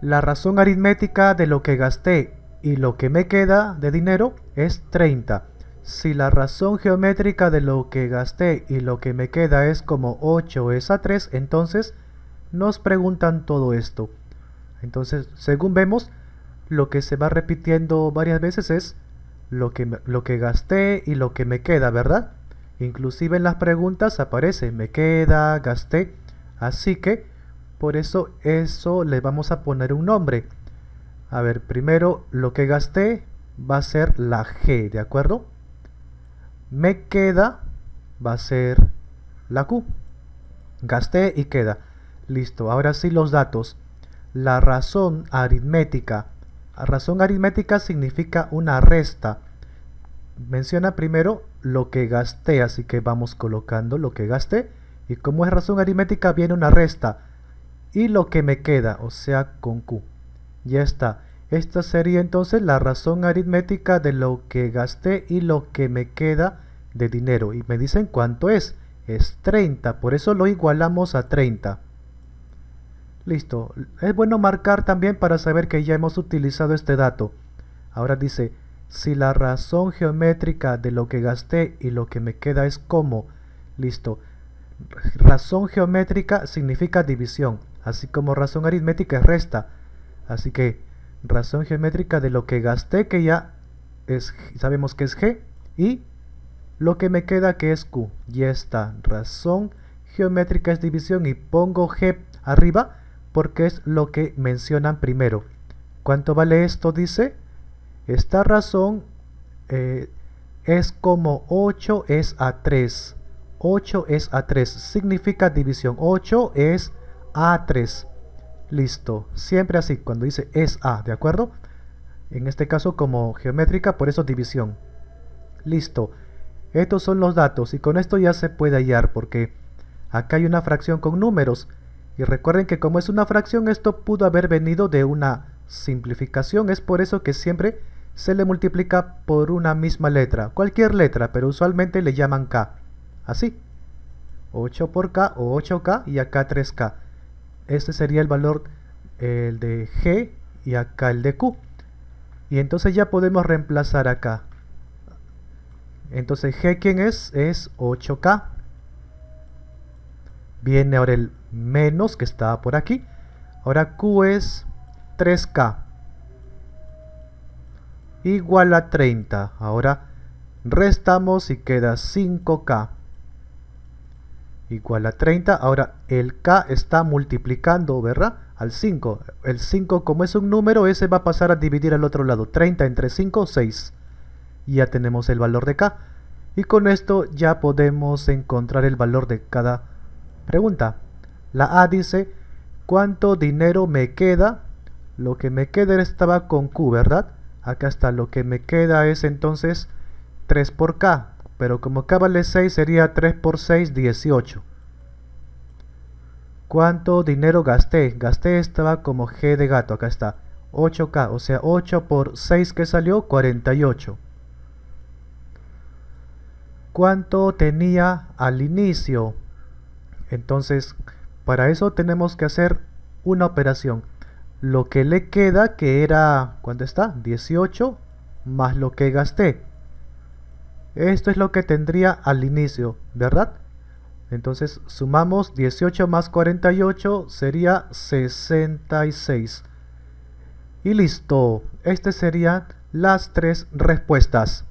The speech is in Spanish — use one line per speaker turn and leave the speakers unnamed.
La razón aritmética de lo que gasté y lo que me queda de dinero es 30. Si la razón geométrica de lo que gasté y lo que me queda es como 8 es a 3, entonces nos preguntan todo esto. Entonces, según vemos, lo que se va repitiendo varias veces es lo que, lo que gasté y lo que me queda, ¿verdad? Inclusive en las preguntas aparece me queda, gasté, así que por eso, eso le vamos a poner un nombre. A ver, primero lo que gasté va a ser la G, ¿de acuerdo? Me queda va a ser la Q. Gasté y queda. Listo, ahora sí los datos. La razón aritmética. razón aritmética significa una resta. Menciona primero lo que gasté, así que vamos colocando lo que gasté. Y como es razón aritmética, viene una resta y lo que me queda, o sea, con Q. Ya está. Esta sería entonces la razón aritmética de lo que gasté y lo que me queda de dinero. Y me dicen cuánto es. Es 30, por eso lo igualamos a 30. Listo. Es bueno marcar también para saber que ya hemos utilizado este dato. Ahora dice, si la razón geométrica de lo que gasté y lo que me queda es como. Listo. Razón geométrica significa división así como razón aritmética es resta. Así que razón geométrica de lo que gasté, que ya es, sabemos que es G, y lo que me queda que es Q. Y esta razón geométrica es división y pongo G arriba porque es lo que mencionan primero. ¿Cuánto vale esto? Dice, esta razón eh, es como 8 es a 3. 8 es a 3, significa división. 8 es a3. Listo. Siempre así, cuando dice es A, ¿de acuerdo? En este caso como geométrica, por eso división. Listo. Estos son los datos y con esto ya se puede hallar porque acá hay una fracción con números. Y recuerden que como es una fracción, esto pudo haber venido de una simplificación. Es por eso que siempre se le multiplica por una misma letra. Cualquier letra, pero usualmente le llaman K. Así. 8 por K o 8K y acá 3K este sería el valor el de G y acá el de Q. Y entonces ya podemos reemplazar acá. Entonces G, ¿quién es? Es 8K. Viene ahora el menos que estaba por aquí. Ahora Q es 3K. Igual a 30. Ahora restamos y queda 5K igual a 30. Ahora el K está multiplicando, ¿verdad? Al 5. El 5 como es un número, ese va a pasar a dividir al otro lado. 30 entre 5, 6. y Ya tenemos el valor de K. Y con esto ya podemos encontrar el valor de cada pregunta. La A dice, ¿cuánto dinero me queda? Lo que me queda estaba con Q, ¿verdad? Acá está, lo que me queda es entonces 3 por K. Pero como acá vale 6, sería 3 por 6, 18. ¿Cuánto dinero gasté? Gasté estaba como G de gato, acá está. 8K, o sea 8 por 6 que salió, 48. ¿Cuánto tenía al inicio? Entonces, para eso tenemos que hacer una operación. Lo que le queda, que era, ¿cuánto está? 18, más lo que gasté. Esto es lo que tendría al inicio, ¿verdad? Entonces sumamos 18 más 48 sería 66. Y listo, estas serían las tres respuestas.